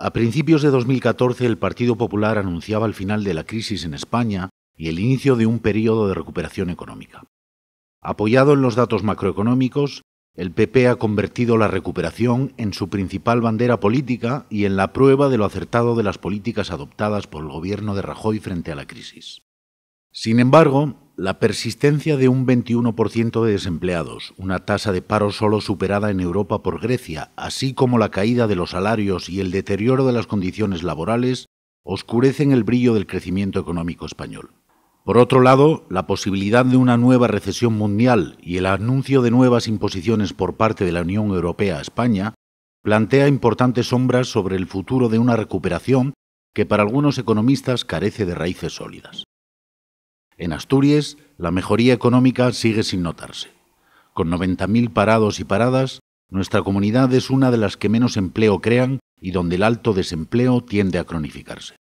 A principios de 2014 el Partido Popular anunciaba el final de la crisis en España y el inicio de un periodo de recuperación económica. Apoyado en los datos macroeconómicos, el PP ha convertido la recuperación en su principal bandera política y en la prueba de lo acertado de las políticas adoptadas por el gobierno de Rajoy frente a la crisis. Sin embargo, la persistencia de un 21% de desempleados, una tasa de paro solo superada en Europa por Grecia, así como la caída de los salarios y el deterioro de las condiciones laborales, oscurecen el brillo del crecimiento económico español. Por otro lado, la posibilidad de una nueva recesión mundial y el anuncio de nuevas imposiciones por parte de la Unión Europea a España plantea importantes sombras sobre el futuro de una recuperación que para algunos economistas carece de raíces sólidas. En Asturias, la mejoría económica sigue sin notarse. Con 90.000 parados y paradas, nuestra comunidad es una de las que menos empleo crean y donde el alto desempleo tiende a cronificarse.